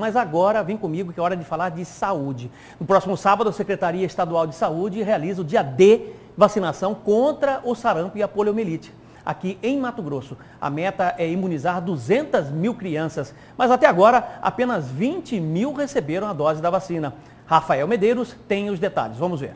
Mas agora vem comigo que é hora de falar de saúde. No próximo sábado, a Secretaria Estadual de Saúde realiza o dia D vacinação contra o sarampo e a poliomielite. Aqui em Mato Grosso, a meta é imunizar 200 mil crianças, mas até agora apenas 20 mil receberam a dose da vacina. Rafael Medeiros tem os detalhes. Vamos ver.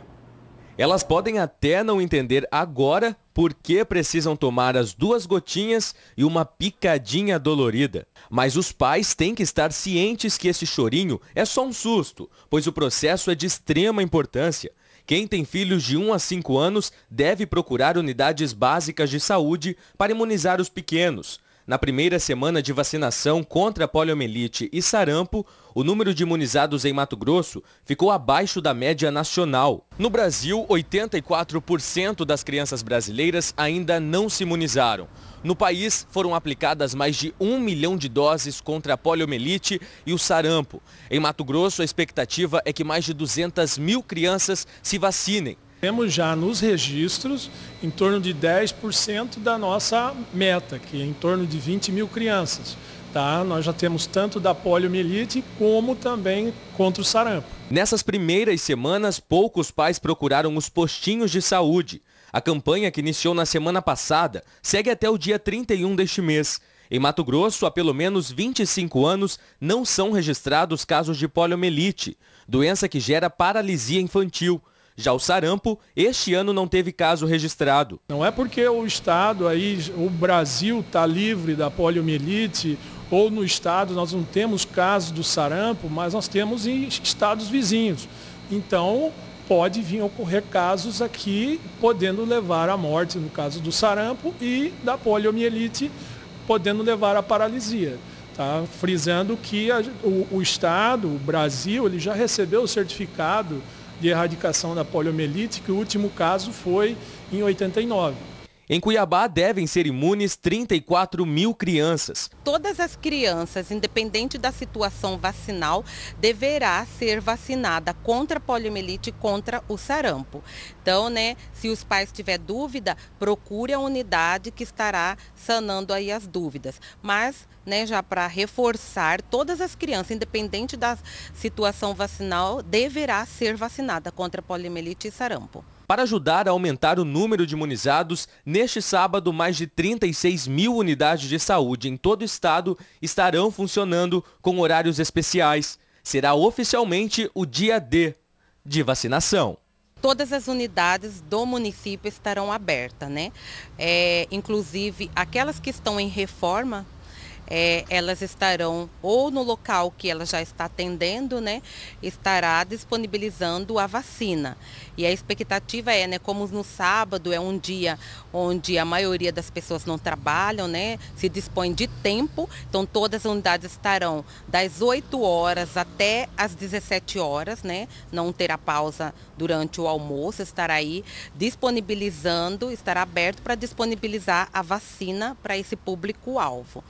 Elas podem até não entender agora por que precisam tomar as duas gotinhas e uma picadinha dolorida. Mas os pais têm que estar cientes que esse chorinho é só um susto, pois o processo é de extrema importância. Quem tem filhos de 1 a 5 anos deve procurar unidades básicas de saúde para imunizar os pequenos. Na primeira semana de vacinação contra poliomielite e sarampo, o número de imunizados em Mato Grosso ficou abaixo da média nacional. No Brasil, 84% das crianças brasileiras ainda não se imunizaram. No país, foram aplicadas mais de 1 milhão de doses contra a poliomielite e o sarampo. Em Mato Grosso, a expectativa é que mais de 200 mil crianças se vacinem. Temos já nos registros em torno de 10% da nossa meta, que é em torno de 20 mil crianças. Tá? Nós já temos tanto da poliomielite como também contra o sarampo. Nessas primeiras semanas, poucos pais procuraram os postinhos de saúde. A campanha que iniciou na semana passada segue até o dia 31 deste mês. Em Mato Grosso, há pelo menos 25 anos, não são registrados casos de poliomielite, doença que gera paralisia infantil. Já o sarampo, este ano não teve caso registrado. Não é porque o Estado aí, o Brasil está livre da poliomielite ou no Estado nós não temos casos do sarampo, mas nós temos em estados vizinhos. Então, pode vir ocorrer casos aqui, podendo levar à morte, no caso do sarampo, e da poliomielite, podendo levar à paralisia. Tá? Frisando que a, o, o Estado, o Brasil, ele já recebeu o certificado de erradicação da poliomielite, que o último caso foi em 89. Em Cuiabá devem ser imunes 34 mil crianças. Todas as crianças, independente da situação vacinal, deverá ser vacinada contra a poliomielite e contra o sarampo. Então, né, se os pais tiver dúvida, procure a unidade que estará sanando aí as dúvidas. Mas, né, já para reforçar, todas as crianças, independente da situação vacinal, deverá ser vacinada contra poliomielite e sarampo. Para ajudar a aumentar o número de imunizados, neste sábado mais de 36 mil unidades de saúde em todo o estado estarão funcionando com horários especiais. Será oficialmente o dia D de vacinação todas as unidades do município estarão abertas, né? É, inclusive aquelas que estão em reforma, é, elas estarão ou no local que ela já está atendendo, né, estará disponibilizando a vacina. E a expectativa é, né, como no sábado é um dia onde a maioria das pessoas não trabalham, né, se dispõe de tempo, então todas as unidades estarão das 8 horas até as 17 horas, né, não terá pausa durante o almoço, estará aí disponibilizando, estará aberto para disponibilizar a vacina para esse público-alvo.